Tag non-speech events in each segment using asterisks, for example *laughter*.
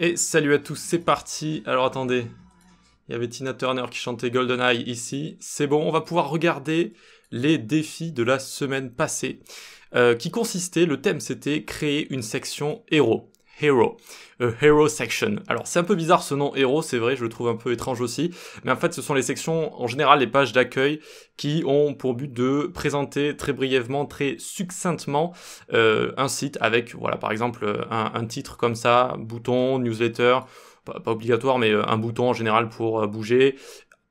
Et salut à tous, c'est parti. Alors attendez, il y avait Tina Turner qui chantait GoldenEye ici. C'est bon, on va pouvoir regarder les défis de la semaine passée, euh, qui consistait, le thème c'était créer une section héros. Hero, a Hero Section. Alors c'est un peu bizarre ce nom Hero, c'est vrai, je le trouve un peu étrange aussi, mais en fait ce sont les sections, en général les pages d'accueil, qui ont pour but de présenter très brièvement, très succinctement euh, un site avec, voilà, par exemple euh, un, titre comme ça, bouton, newsletter, pas, obligatoire, mais euh, un bouton en général pour bouger,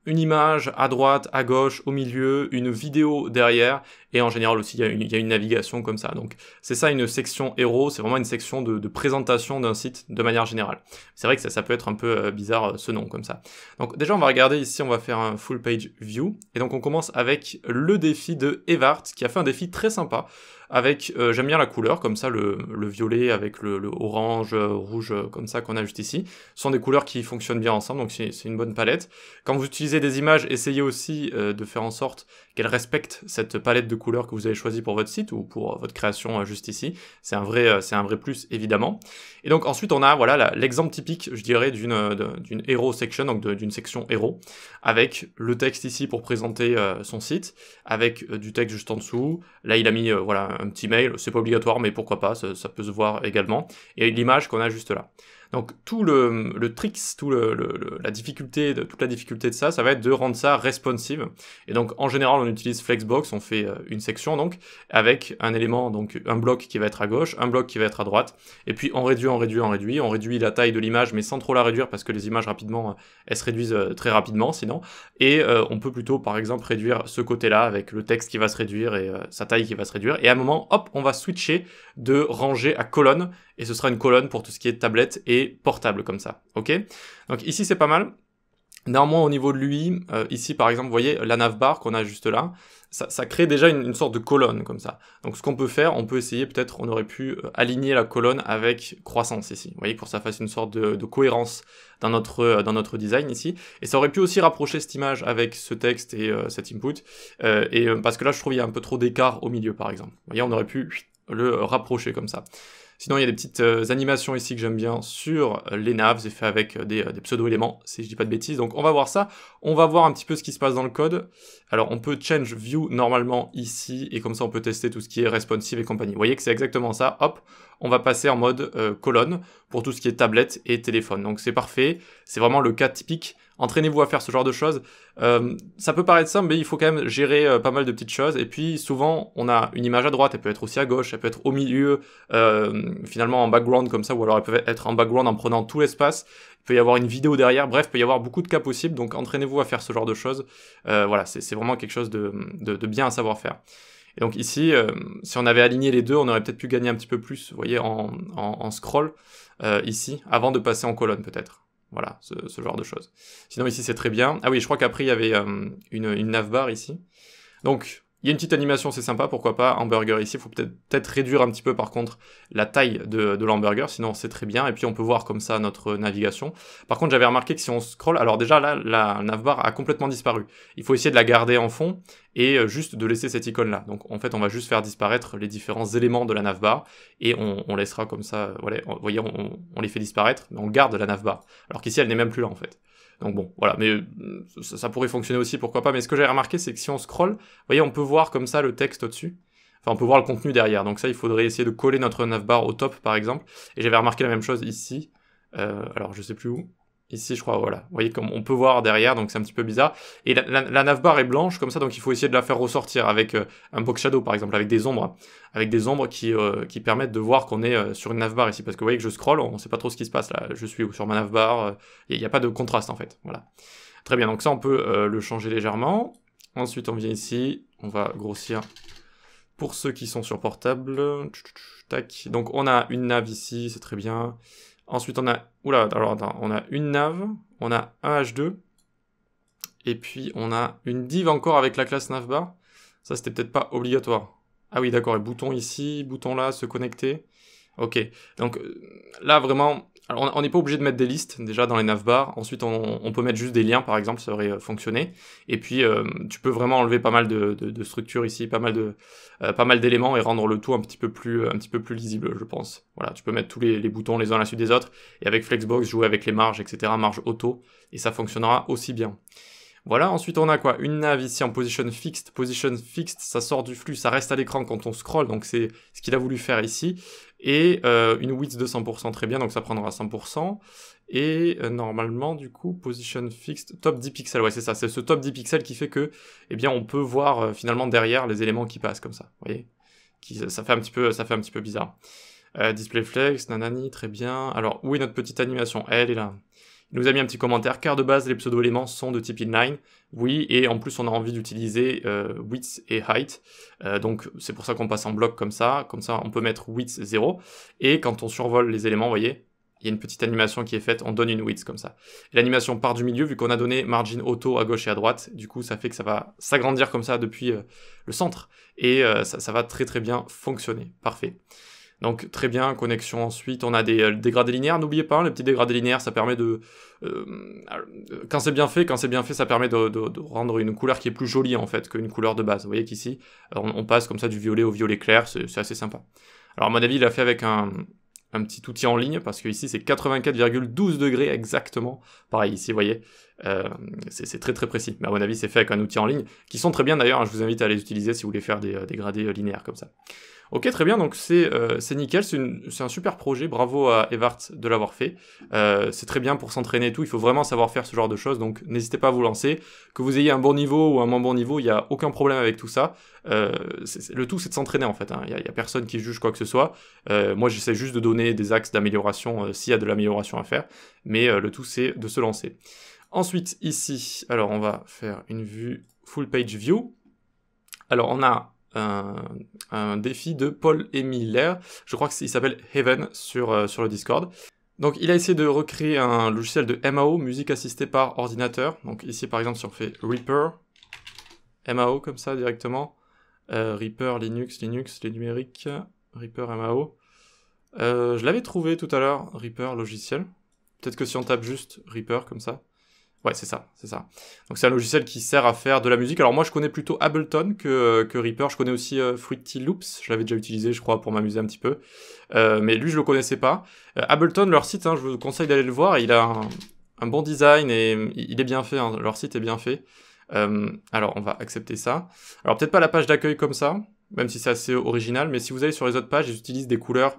une image à droite, à gauche, au milieu, une vidéo derrière, et en général aussi il y a une, navigation comme ça. Donc c'est ça une section héros, c'est vraiment une section de, présentation d'un site de manière générale. C'est vrai que ça, peut être un peu euh, bizarre euh, ce nom comme ça. Donc déjà on va regarder ici, on va faire un full page view, et donc on commence avec le défi de Evart qui a fait un défi très sympa avec, euh, j'aime bien la couleur, comme ça le, violet avec le, orange, rouge, comme ça qu'on a juste ici, Ce sont des couleurs qui fonctionnent bien ensemble, donc c'est une bonne palette. Quand vous utilisez des images, essayez aussi euh, de faire en sorte qu'elle respecte cette palette de couleurs que vous avez choisie pour votre site ou pour euh, votre création euh, juste ici. C'est un vrai, euh, c'est un vrai plus évidemment. Et donc ensuite on a voilà l'exemple typique, je dirais, d'une d'une hero section, donc d'une section hero, avec le texte ici pour présenter son site, avec du texte juste en dessous. Là il a mis voilà un petit mail, c'est pas obligatoire mais pourquoi pas, ça, peut se voir également. Et l'image qu'on a juste là. Donc tout le, le tricks, tout la difficulté, de, toute la difficulté de ça, ça va être de rendre ça responsive. Et donc en général on utilise Flexbox, on fait euh, une section donc avec un élément donc un bloc qui va être à gauche, un bloc qui va être à droite et puis on réduit, on réduit, on réduit, on réduit la taille de l'image mais sans trop la réduire parce que les images rapidement euh, elles se réduisent euh, très rapidement sinon et on peut plutôt par exemple réduire ce côté-là avec le texte qui va se réduire et sa taille qui va se réduire et à un moment hop, on va switcher de rangée à colonne et ce sera une colonne pour tout ce qui est tablette et portable comme ça. OK Donc ici c'est pas mal Néanmoins, au niveau de l'UI, euh, ici par exemple, vous voyez la navbar qu'on a juste là, ça, crée déjà une, sorte de colonne comme ça. Donc ce qu'on peut faire, on peut essayer peut-être, on aurait pu euh, aligner la colonne avec croissance ici. Vous voyez, pour que ça fasse une sorte de, cohérence dans notre, euh, dans notre design ici. Et ça aurait pu aussi rapprocher cette image avec ce texte et cet input. et parce que là, je trouve qu'il y a un peu trop d'écart au milieu par exemple. Vous voyez, on aurait pu le rapprocher comme ça. Sinon, il y a des petites euh, animations ici que j'aime bien sur euh, les naves. et fait avec euh, des, pseudo-éléments, si je dis pas de bêtises. Donc, on va voir ça. On va voir un petit peu ce qui se passe dans le code. Alors, on peut change view normalement ici. Et comme ça, on peut tester tout ce qui est responsive et compagnie. Vous voyez que c'est exactement ça. Hop, on va passer en mode colonne pour tout ce qui est tablette et téléphone. Donc, c'est parfait. C'est vraiment le cas typique Entraînez-vous à faire ce genre de choses. Euh, ça peut paraître simple, mais il faut quand même gérer euh, pas mal de petites choses. Et puis souvent, on a une image à droite, elle peut être aussi à gauche, elle peut être au milieu, euh, finalement en background comme ça, ou alors elle peut être en background en prenant tout l'espace. Il peut y avoir une vidéo derrière, bref, il peut y avoir beaucoup de cas possibles. Donc entraînez-vous à faire ce genre de choses. voilà, c'est vraiment quelque chose de, de, bien à savoir faire. Et donc ici, si on avait aligné les deux, on aurait peut-être pu gagner un petit peu plus, vous voyez, en, en, scroll, ici, avant de passer en colonne peut-être. Voilà, ce, genre de choses. Sinon, ici, c'est très bien. Ah oui, je crois qu'après, il y avait euh, une, une navbar ici. Donc, il y a une petite animation, c'est sympa, pourquoi pas. Hamburger ici, il faut peut-être réduire un petit peu par contre la taille de, l'hamburger, sinon c'est très bien. Et puis on peut voir comme ça notre navigation. Par contre, j'avais remarqué que si on scroll, alors déjà là, la navbar a complètement disparu. Il faut essayer de la garder en fond et euh, juste de laisser cette icône-là. Donc en fait, on va juste faire disparaître les différents éléments de la navbar et on, laissera comme ça, vous voyez, on, on, les fait disparaître, mais on garde la navbar. Alors qu'ici, elle n'est même plus là en fait. Donc bon, voilà, mais euh, ça, pourrait fonctionner aussi, pourquoi pas. Mais ce que j'ai remarqué, c'est que si on scroll, vous voyez, on peut voir comme ça le texte au-dessus. Enfin, on peut voir le contenu derrière. Donc ça, il faudrait essayer de coller notre navbar au top, par exemple. Et j'avais remarqué la même chose ici. Euh, alors, je sais plus où. Ici, je crois, voilà. Vous voyez, comme on peut voir derrière, donc c'est un petit peu bizarre. Et la, la, la navbar est blanche, comme ça, donc il faut essayer de la faire ressortir avec euh, un box shadow, par exemple, avec des ombres. Avec des ombres qui, euh, qui permettent de voir qu'on est euh, sur une navbar ici. Parce que vous voyez que je scroll, on ne sait pas trop ce qui se passe là. Je suis sur ma navbar, il n'y a pas de contraste en fait. Voilà. Très bien, donc ça, on peut le changer légèrement. Ensuite, on vient ici, on va grossir pour ceux qui sont sur portable. Tac. Donc on a une nav ici, c'est très bien. Ensuite, on a... alors on a une nav, on a un H2, et puis on a une div encore avec la classe navbar. Ça, c'était peut-être pas obligatoire. Ah oui, d'accord, et bouton ici, bouton là, se connecter. Ok, donc euh, là, vraiment, alors on n'est pas obligé de mettre des listes déjà dans les navbars. Ensuite, on, peut mettre juste des liens, par exemple, ça aurait euh, fonctionné. Et puis, euh, tu peux vraiment enlever pas mal de, de, structures ici, euh, pas mal d'éléments et rendre le tout un petit peu plus, un petit peu plus lisible, je pense. Voilà, tu peux mettre tous les, les boutons les uns à la suite des autres. Et avec Flexbox, jouer avec les marges, etc., marge auto, et ça fonctionnera aussi bien. Voilà, ensuite on a quoi Une nav ici en position fixed. Position fixed, ça sort du flux, ça reste à l'écran quand on scroll, donc c'est ce qu'il a voulu faire ici. Et euh, une width de 100%, très bien, donc ça prendra 100%. Et euh, normalement, du coup, position fixed, top 10 pixels, ouais c'est ça, c'est ce top 10 pixels qui fait que, eh bien, on peut voir euh, finalement derrière les éléments qui passent comme ça, vous voyez qui, ça, fait un petit peu, ça fait un petit peu bizarre. display flex, nanani, très bien. Alors, où est notre petite animation Elle est là nous a mis un petit commentaire, car de base, les pseudo-éléments sont de type inline. Oui, et en plus, on a envie d'utiliser euh, width et height. Euh, donc, c'est pour ça qu'on passe en bloc comme ça. Comme ça, on peut mettre width 0. Et quand on survole les éléments, vous voyez, il y a une petite animation qui est faite, on donne une width comme ça. L'animation part du milieu, vu qu'on a donné margin auto à gauche et à droite, du coup ça fait que ça va s'agrandir comme ça depuis euh, le centre, et ça, va très très bien fonctionner, parfait. Donc très bien, connexion ensuite, on a des euh, dégradés linéaires, n'oubliez pas, hein, les petits dégradés linéaires, ça permet de... Euh, euh, quand c'est bien fait, quand c'est bien fait, ça permet de, rendre une couleur qui est plus jolie en fait qu'une couleur de base. Vous voyez qu'ici, on, passe comme ça du violet au violet clair, c'est assez sympa. Alors à mon avis, il l'a fait avec un, petit outil en ligne, parce que ici c'est 84,12 degrés exactement. Pareil ici, vous voyez, c'est très très précis. Mais à mon avis, c'est fait avec un outil en ligne, qui sont très bien d'ailleurs, hein. je vous invite à les utiliser si vous voulez faire des dégradés linéaires comme ça. Ok, très bien, donc c'est euh, nickel, c'est un super projet, bravo à Evart de l'avoir fait. Euh, c'est très bien pour s'entraîner et tout, il faut vraiment savoir faire ce genre de choses, donc n'hésitez pas à vous lancer. Que vous ayez un bon niveau ou un moins bon niveau, il n'y a aucun problème avec tout ça. Euh, le tout, c'est de s'entraîner en fait, hein. il n'y a, a, personne qui juge quoi que ce soit. moi, j'essaie juste de donner des axes d'amélioration s'il y a de l'amélioration à faire, mais le tout, c'est de se lancer. Ensuite, ici, alors on va faire une vue full page view. Alors on a un, défi de Paul Emile Je crois qu'il s'appelle Heaven sur, euh, sur le Discord. Donc il a essayé de recréer un logiciel de MAO, musique assistée par ordinateur. Donc ici par exemple si on fait Reaper, MAO comme ça directement, euh, Reaper, Linux, Linux, les numériques, Reaper, MAO. Euh, je l'avais trouvé tout à l'heure, Reaper logiciel. Peut-être que si on tape juste Reaper comme ça, Ouais, c'est ça, c'est ça. Donc c'est un logiciel qui sert à faire de la musique. Alors moi, je connais plutôt Ableton que, Reaper. Je connais aussi euh, Fruity Loops. Je l'avais déjà utilisé, je crois, pour m'amuser un petit peu. Euh, mais lui, je le connaissais pas. Euh, Ableton, leur site, hein, je vous conseille d'aller le voir. Il a un, bon design et hum, il est bien fait. Hein. Leur site est bien fait. Hum, alors, on va accepter ça. Alors peut-être pas la page d'accueil comme ça, même si c'est assez original. Mais si vous allez sur les autres pages, ils utilisent des couleurs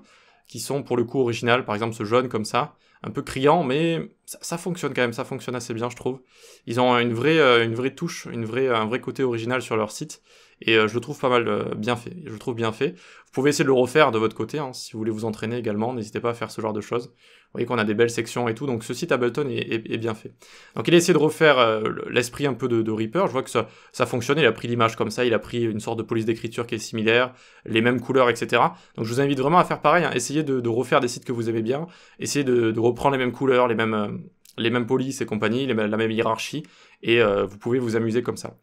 qui sont pour le coup originales. Par exemple, ce jaune comme ça un peu criant, mais ça, fonctionne quand même, ça fonctionne assez bien, je trouve. Ils ont une vraie, euh, une vraie touche, une vraie, un vrai côté original sur leur site, et euh, je le trouve pas mal euh, bien fait. Je trouve bien fait. Vous pouvez essayer de le refaire de votre côté, hein, si vous voulez vous entraîner également, n'hésitez pas à faire ce genre de choses voyez qu'on a des belles sections et tout, donc ce site Ableton est, bien fait. Donc il a essayé de refaire euh, l'esprit un peu de, de, Reaper, je vois que ça, ça fonctionne, il a pris l'image comme ça, il a pris une sorte de police d'écriture qui est similaire, les mêmes couleurs, etc. Donc je vous invite vraiment à faire pareil, hein. essayez de, refaire des sites que vous aimez bien, essayez de, reprendre les mêmes couleurs, les mêmes, euh, polices et compagnie, la même hiérarchie, et euh, vous pouvez vous amuser comme ça.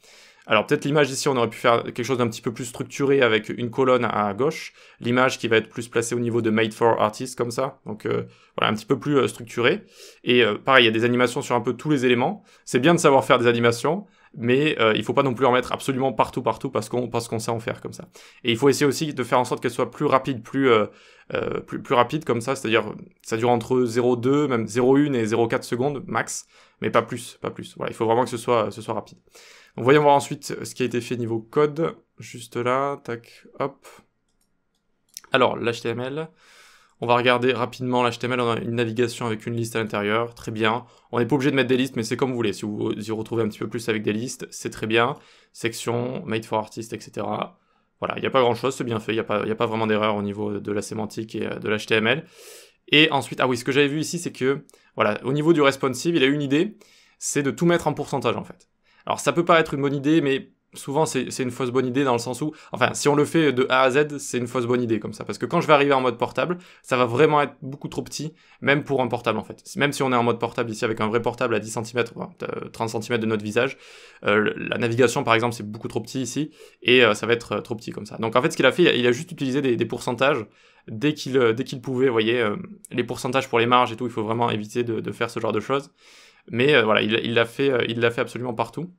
Alors peut-être l'image ici, on aurait pu faire quelque chose d'un petit peu plus structuré avec une colonne à gauche, l'image qui va être plus placée au niveau de Made for Artists comme ça, donc euh, voilà un petit peu plus euh, structuré. Et euh, pareil, il y a des animations sur un peu tous les éléments. C'est bien de savoir faire des animations, mais il faut pas non plus en mettre absolument partout partout parce qu'on qu'on sait en faire comme ça. Et il faut essayer aussi de faire en sorte qu'elle soit plus rapide, plus plus, rapide comme ça, c'est-à-dire ça dure entre 0,2 même 0,1 et 0,4 secondes max, mais pas plus, pas plus. Voilà, il faut vraiment que ce soit ce soit rapide voyons voir ensuite euh, ce qui a été fait niveau code. Juste là, tac, hop. Alors, l'HTML. On va regarder rapidement l'HTML, on a une navigation avec une liste à l'intérieur, très bien. On n'est pas obligé de mettre des listes, mais c'est comme vous voulez. Si vous y retrouvez un petit peu plus avec des listes, c'est très bien. Section, made for artist, etc. Voilà, il n'y a pas grand-chose, c'est bien fait, il n'y a, a, pas vraiment d'erreur au niveau de la sémantique et euh, de l'HTML. Et ensuite, ah oui, ce que j'avais vu ici, c'est que, voilà, au niveau du responsive, il a eu une idée, c'est de tout mettre en pourcentage en fait. Alors ça peut paraître une bonne idée, mais souvent c'est une fausse bonne idée dans le sens où, enfin, si on le fait de A à Z, c'est une fausse bonne idée comme ça. Parce que quand je vais arriver en mode portable, ça va vraiment être beaucoup trop petit, même pour un portable en fait. Même si on est en mode portable ici avec un vrai portable à 10 cm, 30 cm de notre visage, euh, la navigation par exemple c'est beaucoup trop petit ici, et euh, ça va être euh, trop petit comme ça. Donc en fait ce qu'il a fait, il a juste utilisé des, pourcentages dès qu'il dès pouvait, vous voyez, les pourcentages pour les marges et tout, il faut vraiment éviter de faire ce genre de choses. Mais euh, voilà, il l'a fait, euh, il fait absolument partout.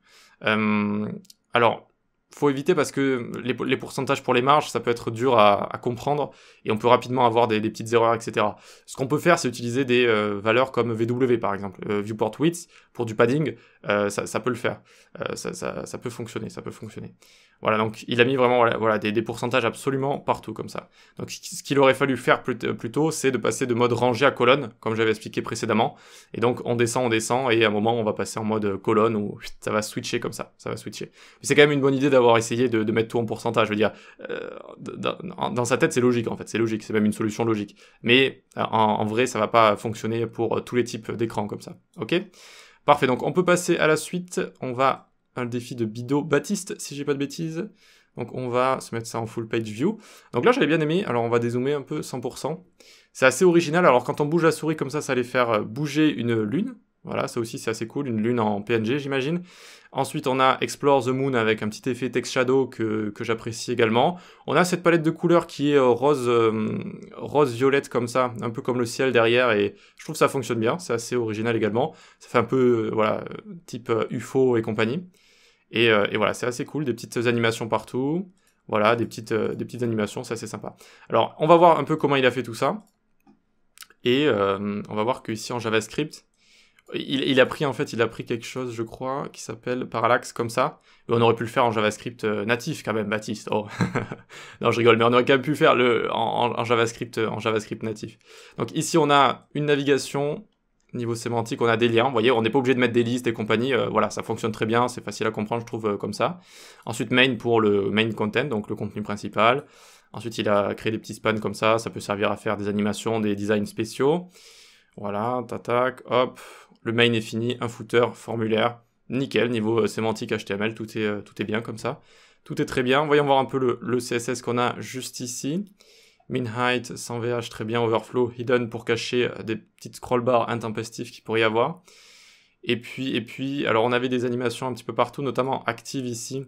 Euh, alors, faut éviter parce que les, pourcentages pour les marges, ça peut être dur à, comprendre et on peut rapidement avoir des, petites erreurs, etc. Ce qu'on peut faire, c'est utiliser des euh, valeurs comme VW par exemple, euh, Viewport Width pour du padding, euh, ça, peut le faire, ça, peut fonctionner, ça peut fonctionner. Voilà, donc il a mis vraiment voilà, des, pourcentages absolument partout comme ça. Donc ce qu'il aurait fallu faire plus, plus tôt, c'est de passer de mode rangé à colonne, comme j'avais expliqué précédemment. Et donc on descend, on descend et à un moment on va passer en mode colonne où ça va switcher comme ça, ça va switcher. C'est quand même une bonne idée d'avoir essayer essayé de, mettre tout en pourcentage. Je veux dire, euh, dans, sa tête, c'est logique en fait, c'est logique, c'est même une solution logique. Mais euh, en, vrai, ça va pas fonctionner pour euh, tous les types d'écran comme ça. Ok Parfait, donc on peut passer à la suite. On va un défi de Bido Baptiste, si j'ai pas de bêtises. Donc on va se mettre ça en full page view. Donc là j'avais bien aimé, alors on va dézoomer un peu 100%. C'est assez original, alors quand on bouge la souris comme ça, ça allait faire bouger une lune. Voilà, ça aussi c'est assez cool, une lune en PNG j'imagine. Ensuite on a Explore the Moon avec un petit effet text shadow que, j'apprécie également. On a cette palette de couleurs qui est euh, rose, euh, rose violette comme ça, un peu comme le ciel derrière et je trouve que ça fonctionne bien, c'est assez original également. Ça fait un peu euh, voilà type UFO et compagnie. Et, voilà, c'est assez cool, des petites animations partout. Voilà, des petites, des petites animations, c'est assez sympa. Alors on va voir un peu comment il a fait tout ça. Et on va voir qu'ici en JavaScript, il, a pris en fait, il a pris quelque chose, je crois, qui s'appelle Parallax comme ça. on aurait pu le faire en JavaScript euh, natif quand même, Baptiste. Oh. *laughs* non, je rigole, mais on aurait quand même pu le faire le, en, JavaScript, euh, en JavaScript natif. Donc ici, on a une navigation. Niveau sémantique, on a des liens. Vous voyez, on n'est pas obligé de mettre des listes et compagnie. Euh, voilà, ça fonctionne très bien. C'est facile à comprendre, je trouve, comme ça. Ensuite, main pour le main content, donc le contenu principal. Ensuite, il a créé des petits spans comme ça. Ça peut servir à faire des animations, des designs spéciaux. Voilà, tac, hop le main est fini, un footer, formulaire, nickel, niveau euh, sémantique HTML, tout est, euh, tout est bien comme ça. Tout est très bien. Voyons voir un peu le, CSS qu'on a juste ici. Min height, 100 VH, très bien. Overflow, hidden pour cacher euh, des petites scroll bars intempestives qu'il pourrait y avoir. Et puis, et puis, alors on avait des animations un petit peu partout, notamment active ici,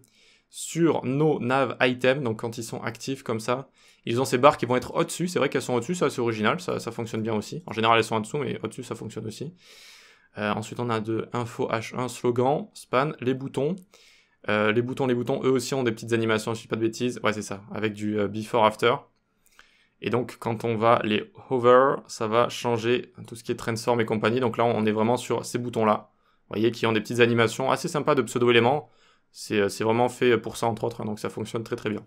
sur nos nav items. Donc quand ils sont actifs comme ça, ils ont ces barres qui vont être au-dessus. C'est vrai qu'elles sont au-dessus, ça c'est original, ça fonctionne bien aussi. En général, elles sont en dessous, mais au-dessus, ça fonctionne aussi. Euh, ensuite, on a de info H1, slogan, span, les boutons. Euh, les boutons, les boutons, eux aussi ont des petites animations, je ne dis pas de bêtises. Ouais, c'est ça, avec du euh, before, after. Et donc, quand on va les hover, ça va changer tout ce qui est transform et compagnie. Donc là, on est vraiment sur ces boutons-là. Vous voyez, qui ont des petites animations assez sympas de pseudo-éléments. C'est vraiment fait pour ça, entre autres. Hein, donc ça fonctionne très très bien.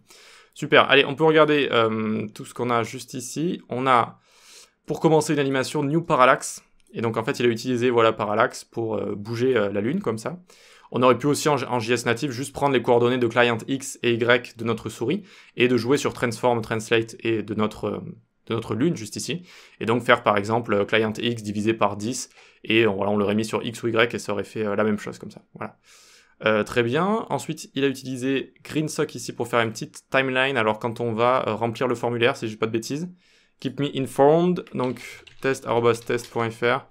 Super. Allez, on peut regarder tout ce qu'on a juste ici. On a, pour commencer, une animation New Parallax. Et donc en fait, il a utilisé voilà parallax pour euh, bouger euh, la lune comme ça. On aurait pu aussi en, JS natif juste prendre les coordonnées de client X et Y de notre souris et de jouer sur transform, translate et de notre euh, de notre lune juste ici, et donc faire par exemple client x divisé par 10, et on, voilà, on l'aurait mis sur x ou y, et ça aurait fait la même chose comme ça. Voilà. très bien. Ensuite, il a utilisé GreenSock ici pour faire une petite timeline. Alors quand on va remplir le formulaire, si je dis pas de bêtises, Keep me informed. Donc, test.test.fr.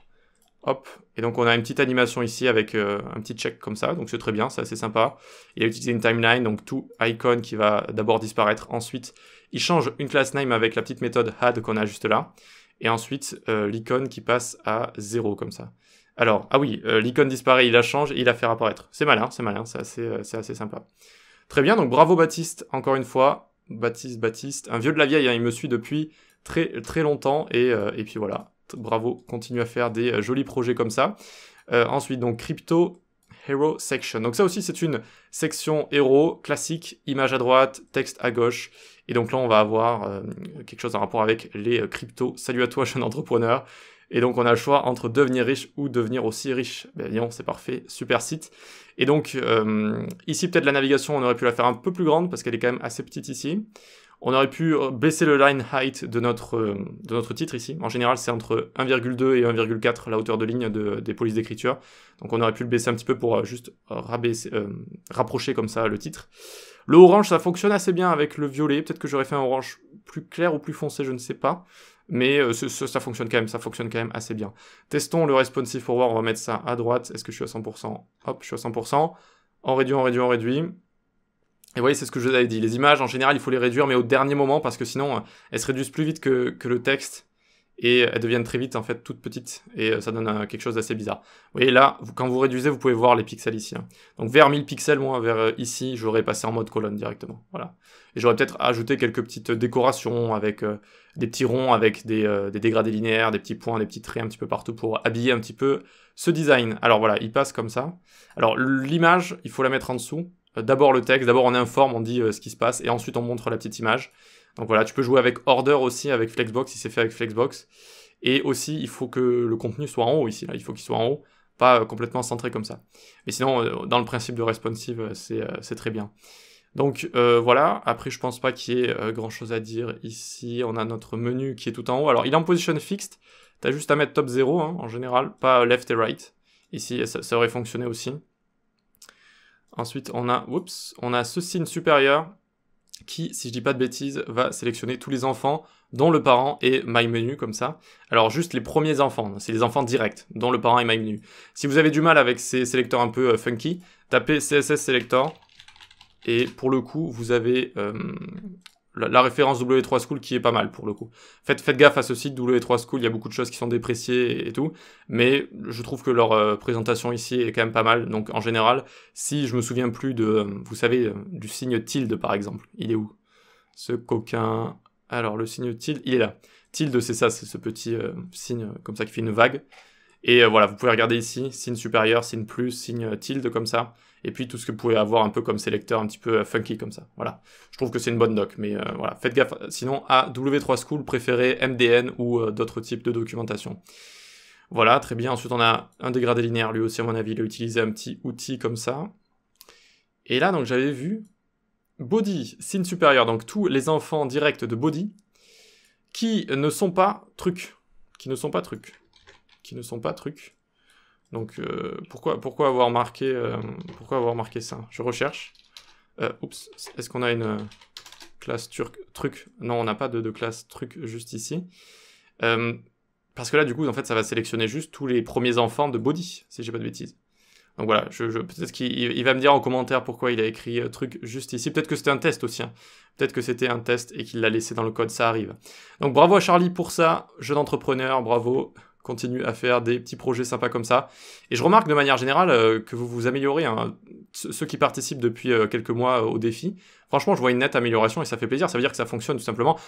Hop. Et donc, on a une petite animation ici avec euh, un petit check comme ça. Donc, c'est très bien. C'est assez sympa. Il a utilisé une timeline. Donc, tout icon qui va d'abord disparaître. Ensuite, il change une class name avec la petite méthode had qu'on a juste là. Et ensuite, euh, l'icône qui passe à 0 comme ça. Alors, ah oui, euh, l'icône disparaît, il la change et il la fait apparaître. C'est malin, c'est malin, c'est assez, sympa. Très bien, donc bravo Baptiste, encore une fois. Baptiste, Baptiste, un vieux de la vieille, hein, il me suit depuis très longtemps euh, et, puis voilà, bravo, continue à faire des euh, jolis projets comme ça. Euh, ensuite donc crypto Hero Section. Donc ça aussi c'est une section héros classique, image à droite, texte à gauche. Et donc là on va avoir quelque chose en rapport avec les cryptos. Salut à toi jeune entrepreneur. Et donc on a le choix entre devenir riche ou devenir aussi riche. Ben non, c'est parfait, super site. Et donc ici peut-être la navigation on aurait pu la faire un peu plus grande parce qu'elle est quand même assez petite ici. On aurait pu euh, baisser le line height de notre, euh, de notre titre ici. En général, c'est entre 1,2 et 1,4 la hauteur de ligne des polices d'écriture. Donc on aurait pu le baisser un petit peu pour euh, juste rapprocher comme ça le titre. Le orange, ça fonctionne assez bien avec le violet. Peut-être que j'aurais fait un orange plus clair ou plus foncé, je ne sais pas. Mais ça fonctionne quand même, ça fonctionne quand même assez bien. Testons le responsive forward, on va mettre ça à droite. Est-ce que je suis à 100% Hop, je suis à 100%. En réduit, en réduit, en réduit. Et vous voyez, c'est ce que je vous avais dit. Les images, en général, il faut les réduire, mais au dernier moment, parce que sinon, euh, elles se réduisent plus vite que, le texte. Et euh, elles deviennent très vite, en fait, toutes petites. Et euh, ça donne quelque chose d'assez bizarre. Vous voyez, là, quand vous réduisez, vous pouvez voir les pixels ici. Hein. Donc, vers 1000 pixels, moi, vers ici, j'aurais passé en mode colonne directement. Voilà. Et j'aurais peut-être ajouté quelques petites décorations avec des petits ronds, avec des dégradés linéaires, des petits points, des petits traits un petit peu partout pour habiller un petit peu ce design. Alors, voilà, il passe comme ça. Alors, l'image, il faut la mettre en dessous. Euh, d'abord le texte, d'abord on informe, on dit euh, ce qui se passe, et ensuite on montre la petite image. Donc voilà, tu peux jouer avec Order aussi, avec Flexbox, si c'est fait avec Flexbox. Et aussi, il faut que le contenu soit en haut ici, là, il faut qu'il soit en haut, pas euh, complètement centré comme ça. Mais sinon, dans le principe de responsive, c'est très bien. Donc voilà, après je pense pas qu'il y ait grand chose à dire ici, on a notre menu qui est tout en haut. Alors il est en position fixed, t'as juste à mettre top 0 hein, en général, pas left et right. Ici ça aurait fonctionné aussi. Ensuite, on a, oups, on a ce signe supérieur qui, si je dis pas de bêtises, va sélectionner tous les enfants dont le parent est MyMenu, comme ça. Alors juste les premiers enfants, c'est les enfants directs, dont le parent est MyMenu. Si vous avez du mal avec ces sélecteurs un peu euh, funky, tapez CSS Selector, et pour le coup, vous avez euh, la, référence W3 School qui est pas mal pour le coup. Faites, gaffe à ce site W3 School, il y a beaucoup de choses qui sont dépréciées et, tout, mais je trouve que leur euh, présentation ici est quand même pas mal. Donc en général, si je me souviens plus de, euh, vous savez, euh, du signe tilde par exemple, il est où Ce coquin. Alors le signe tilde, il est là. Tilde, c'est ça, c'est ce petit signe comme ça qui fait une vague. Et voilà, vous pouvez regarder ici, signe supérieur, signe plus, signe tilde comme ça et puis tout ce que vous pouvez avoir un peu comme sélecteur un petit peu euh, funky comme ça. Voilà, je trouve que c'est une bonne doc, mais euh, voilà, faites gaffe. Sinon, à W3 School, préféré, MDN ou euh, d'autres types de documentation. Voilà, très bien. Ensuite, on a un dégradé linéaire, lui aussi, à mon avis, il a utilisé un petit outil comme ça. Et là, donc, j'avais vu Body, signe supérieur, donc tous les enfants directs de Body qui ne sont pas trucs, qui ne sont pas trucs, qui ne sont pas trucs. Donc euh, pourquoi, pourquoi, avoir marqué, euh, pourquoi avoir marqué ça Je recherche. Euh, oups, est-ce qu'on a une classe turc, truc Non, on n'a pas de, classe truc juste ici. parce que là, du coup, en fait, ça va sélectionner juste tous les premiers enfants de Body, si j'ai pas de bêtises. Donc voilà, je, peut-être qu'il va me dire en commentaire pourquoi il a écrit truc juste ici. Peut-être que c'était un test aussi. Hein. Peut-être que c'était un test et qu'il l'a laissé dans le code, ça arrive. Donc bravo à Charlie pour ça, jeune entrepreneur, bravo continue à faire des petits projets sympas comme ça. Et je remarque de manière générale euh, que vous vous améliorez. Hein. Ceux qui participent depuis euh, quelques mois euh, au défi, franchement, je vois une nette amélioration et ça fait plaisir. Ça veut dire que ça fonctionne tout simplement.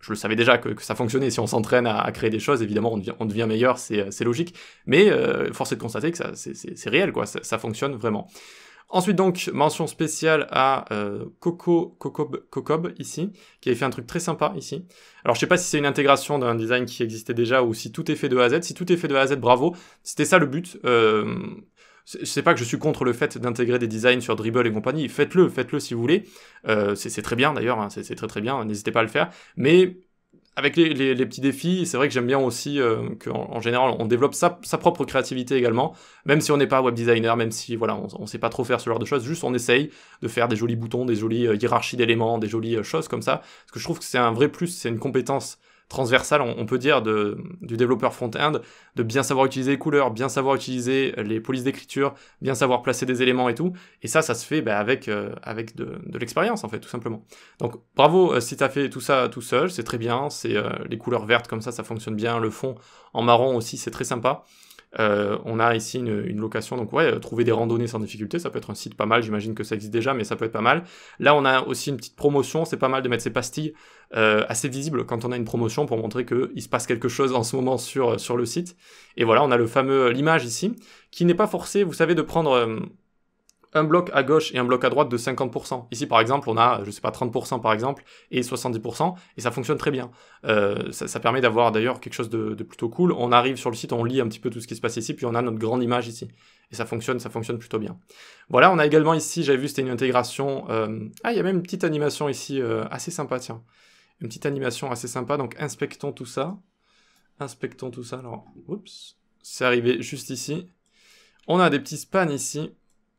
Je le savais déjà que, ça fonctionnait. Si on s'entraîne à, créer des choses, évidemment, on devient, meilleur, c'est logique. Mais force est de constater que c'est réel, quoi. ça fonctionne vraiment. Ensuite donc, mention spéciale à euh, Coco Cocob, ici, qui avait fait un truc très sympa ici. Alors je sais pas si c'est une intégration d'un design qui existait déjà ou si tout est fait de A à Z. Si tout est fait de A à Z, bravo. C'était ça le but. Euh, sais pas que je suis contre le fait d'intégrer des designs sur Dribble et compagnie. Faites-le, faites-le si vous voulez. Euh, c'est très bien d'ailleurs, hein. c'est très très bien. N'hésitez pas à le faire. Mais avec les, petits défis, c'est vrai que j'aime bien aussi euh, qu'en en général, on développe sa, propre créativité également, même si on n'est pas web designer, même si voilà, on ne sait pas trop faire ce genre de choses, juste on essaye de faire des jolis boutons, des jolies euh, hiérarchies d'éléments, des jolies euh, choses comme ça, parce que je trouve que c'est un vrai plus, c'est une compétence transversale, on, peut dire, de, du développeur front-end, de bien savoir utiliser les couleurs, bien savoir utiliser les polices d'écriture, bien savoir placer des éléments et tout. Et ça, ça se fait bah, avec, euh, avec de, de l'expérience, en fait, tout simplement. Donc bravo euh, si tu as fait tout ça tout seul, c'est très bien. C'est euh, les couleurs vertes comme ça, ça fonctionne bien. Le fond en marron aussi, c'est très sympa. Euh, on a ici une, location, donc ouais, euh, trouver des randonnées sans difficulté, ça peut être un site pas mal, j'imagine que ça existe déjà, mais ça peut être pas mal. Là, on a aussi une petite promotion, c'est pas mal de mettre ces pastilles euh, assez visibles quand on a une promotion pour montrer qu'il se passe quelque chose en ce moment sur, sur le site. Et voilà, on a le fameux l'image ici, qui n'est pas forcé, vous savez, de prendre un bloc à gauche et un bloc à droite de 50%. Ici, par exemple, on a, je sais pas, 30% par exemple, et 70%, et ça fonctionne très bien. Euh, ça, permet d'avoir d'ailleurs quelque chose de, plutôt cool. On arrive sur le site, on lit un petit peu tout ce qui se passe ici, puis on a notre grande image ici. Et ça fonctionne, ça fonctionne plutôt bien. Voilà, on a également ici, j'avais vu, c'était une intégration... Euh, ah, il y a même une petite animation ici, euh, assez sympa, tiens. Une petite animation assez sympa, donc inspectons tout ça. Inspectons tout ça, alors... Oups, c'est arrivé juste ici. On a des petits spans ici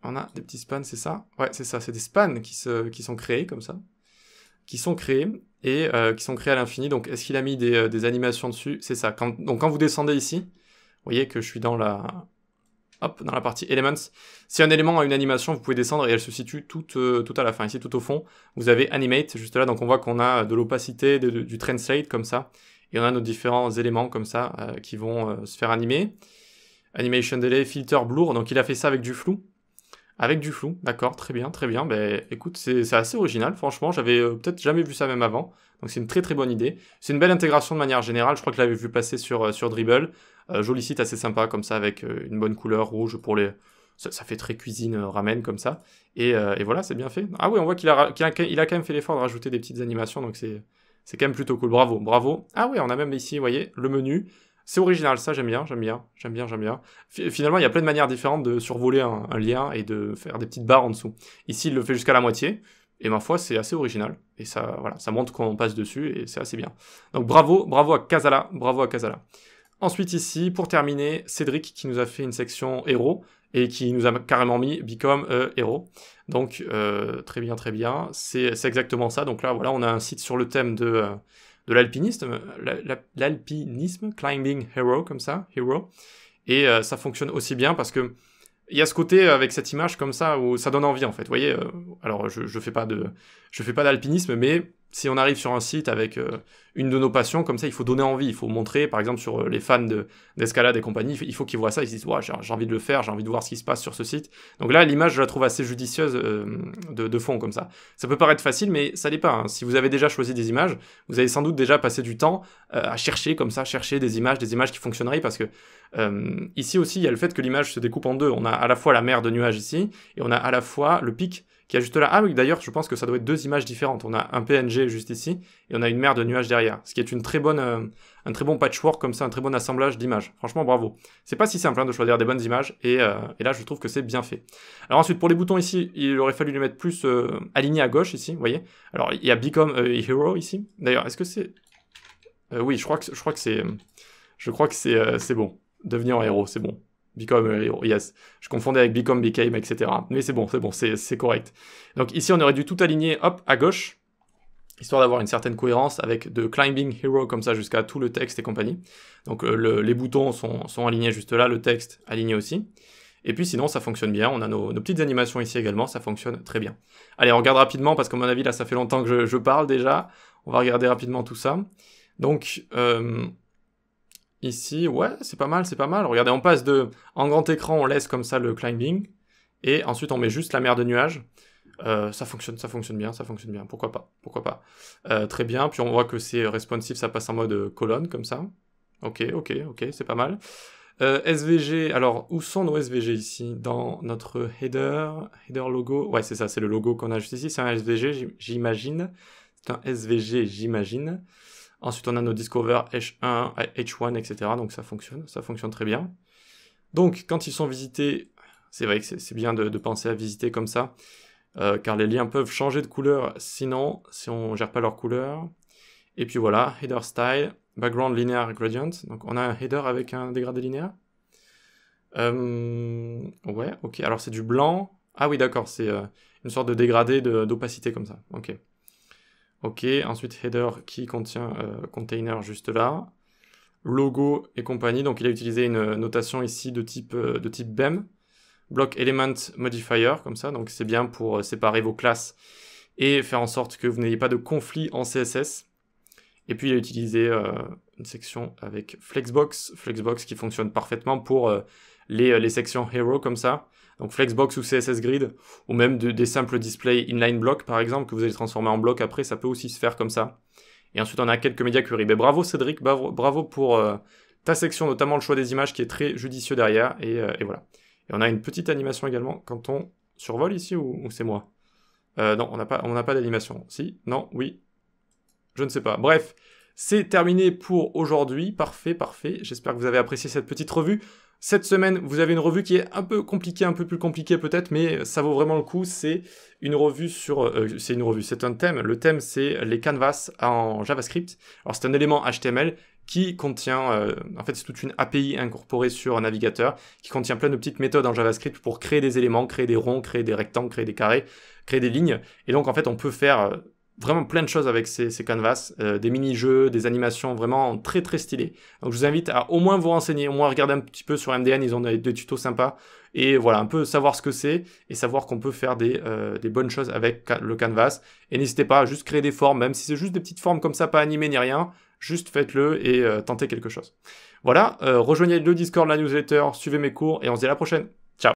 on a des petits spans, c'est ça Ouais, c'est ça, c'est des spans qui, se, qui sont créés comme ça, qui sont créés et euh, qui sont créés à l'infini. Donc, est-ce qu'il a mis des, euh, animations dessus C'est ça. donc, quand vous descendez ici, vous voyez que je suis dans la, hop, dans la partie Elements. Si un élément a une animation, vous pouvez descendre et elle se situe tout, euh, tout à la fin. Ici, tout au fond, vous avez Animate, juste là. Donc, on voit qu'on a de l'opacité, du Translate comme ça. Et on a nos différents éléments comme ça qui vont se faire animer. Animation Delay, Filter, Blur. Donc, il a fait ça avec du flou. Avec du flou, d'accord, très bien, très bien. Ben, écoute, c'est assez original, franchement, j'avais euh, peut-être jamais vu ça même avant. Donc c'est une très très bonne idée. C'est une belle intégration de manière générale, je crois que je l'avais vu passer sur, euh, sur Dribble. Euh, joli site assez sympa comme ça, avec une bonne couleur rouge pour les... Ça, fait très cuisine ramen comme ça. Et, voilà, c'est bien fait. Ah oui, on voit qu'il a, a, a, quand même fait l'effort de rajouter des petites animations, donc c'est quand même plutôt cool. Bravo, bravo. Ah oui, on a même ici, vous voyez, le menu. C'est original, ça j'aime bien, j'aime bien, j'aime bien, j'aime bien. finalement, il y a plein de manières différentes de survoler un, lien et de faire des petites barres en dessous. Ici, il le fait jusqu'à la moitié, et ma foi, c'est assez original. Et ça, voilà, ça montre qu'on passe dessus, et c'est assez bien. Donc bravo, bravo à Casala, bravo à Casala. Ensuite ici, pour terminer, Cédric qui nous a fait une section héros et qui nous a carrément mis Become a Hero. Donc euh, très bien, très bien. C'est exactement ça. Donc là, voilà, on a un site sur le thème de... Euh, de l'alpinisme, l'alpinisme, climbing hero comme ça, hero. Et euh, ça fonctionne aussi bien parce que il y a ce côté avec cette image comme ça où ça donne envie en fait. Vous voyez, euh, alors je, je fais pas de, je fais pas d'alpinisme, mais si on arrive sur un site avec euh, une de nos passions, comme ça, il faut donner envie, il faut montrer, par exemple, sur euh, les fans d'escalade et compagnie, il faut qu'ils voient ça, ils se disent, j'ai envie de le faire, j'ai envie de voir ce qui se passe sur ce site. Donc là, l'image, je la trouve assez judicieuse euh, de, fond, comme ça. Ça peut paraître facile, mais ça l'est pas. Hein. Si vous avez déjà choisi des images, vous avez sans doute déjà passé du temps à chercher, comme ça, chercher des images, des images qui fonctionneraient, parce que ici aussi, il y a le fait que l'image se découpe en deux. On a à la fois la mer de nuages ici, et on a à la fois le pic qui là. Ah oui, d'ailleurs, je pense que ça doit être deux images différentes. On a un PNG juste ici et on a une mer de nuages derrière, ce qui est une très bonne, euh, un très bon patchwork comme ça, un très bon assemblage d'images. Franchement, bravo. C'est pas si simple hein, de choisir des bonnes images euh, et, là, je trouve que c'est bien fait. Alors ensuite, pour les boutons ici, il aurait fallu les mettre plus euh, alignés à gauche ici, vous voyez. Alors il y a Become Hero ici. D'ailleurs, est-ce que c'est Oui, je crois que je crois que c'est, je crois que c'est c'est bon. Devenir un héros, c'est bon. Become euh, yes. Je confondais avec become, became, etc. Mais c'est bon, c'est bon, c'est correct. Donc ici, on aurait dû tout aligner, hop, à gauche, histoire d'avoir une certaine cohérence avec de climbing hero comme ça jusqu'à tout le texte et compagnie. Donc euh, les boutons sont, alignés juste là, le texte aligné aussi. Et puis sinon, ça fonctionne bien. On a nos, petites animations ici également, ça fonctionne très bien. Allez, on regarde rapidement parce qu'à mon avis, là, ça fait longtemps que je, parle déjà. On va regarder rapidement tout ça. Donc, euh, Ici, ouais, c'est pas mal, c'est pas mal. Regardez, on passe de... En grand écran, on laisse comme ça le climbing. Et ensuite, on met juste la mer de nuages. Euh, ça fonctionne, ça fonctionne bien, ça fonctionne bien. Pourquoi pas Pourquoi pas euh, Très bien. Puis on voit que c'est responsive, ça passe en mode euh, colonne comme ça. Ok, ok, ok, c'est pas mal. SVG, alors où sont nos SVG ici Dans notre header, header logo. Ouais, c'est ça, c'est le logo qu'on a juste ici. C'est un SVG, j'imagine. C'est un SVG, j'imagine. Ensuite, on a nos Discover H1, H1, etc. Donc ça fonctionne, ça fonctionne très bien. Donc, quand ils sont visités, c'est vrai que c'est bien de, penser à visiter comme ça, euh, car les liens peuvent changer de couleur sinon, si on ne gère pas leur couleur. Et puis voilà, header style, background linear gradient. Donc on a un header avec un dégradé linéaire. Euh, ouais, ok. Alors c'est du blanc. Ah oui, d'accord, c'est euh, une sorte de dégradé d'opacité comme ça. Ok. OK, ensuite header qui contient euh, container juste là, logo et compagnie, donc il a utilisé une notation ici de type, euh, de BEM, block element modifier, comme ça, donc c'est bien pour euh, séparer vos classes et faire en sorte que vous n'ayez pas de conflit en CSS. Et puis il a utilisé une section avec Flexbox, Flexbox qui fonctionne parfaitement pour les, les sections hero comme ça, donc Flexbox ou CSS Grid, ou même des simples displays inline block par exemple, que vous allez transformer en bloc après, ça peut aussi se faire comme ça. Et ensuite on a quelques médias query. Mais bravo Cédric, bravo pour euh, ta section, notamment le choix des images qui est très judicieux derrière, euh, et, voilà. Et on a une petite animation également quand on survole ici, ou, c'est moi euh, Non, on n'a pas, pas d'animation. Si Non Oui Je ne sais pas. Bref, c'est terminé pour aujourd'hui. Parfait, parfait. J'espère que vous avez apprécié cette petite revue. Cette semaine, vous avez une revue qui est un peu compliquée, un peu plus compliquée peut-être, mais ça vaut vraiment le coup. C'est une revue sur, euh, c'est une revue, c'est un thème. Le thème, c'est les canvas en JavaScript. Alors c'est un élément HTML qui contient, euh, en fait, c'est toute une API incorporée sur un navigateur qui contient plein de petites méthodes en JavaScript pour créer des éléments, créer des ronds, créer des rectangles, créer des carrés, créer des lignes. Et donc, en fait, on peut faire euh, vraiment plein de choses avec ces, ces canvas, euh, des mini-jeux, des animations vraiment très très stylées. Donc je vous invite à au moins vous renseigner, au moins regarder un petit peu sur MDN, ils ont des, tutos sympas, et voilà, un peu savoir ce que c'est, et savoir qu'on peut faire des, euh, bonnes choses avec le canvas. Et n'hésitez pas à juste créer des formes, même si c'est juste des petites formes comme ça, pas animées ni rien, juste faites-le et euh, tentez quelque chose. Voilà, rejoignez le Discord, la newsletter, suivez mes cours, et on se dit à la prochaine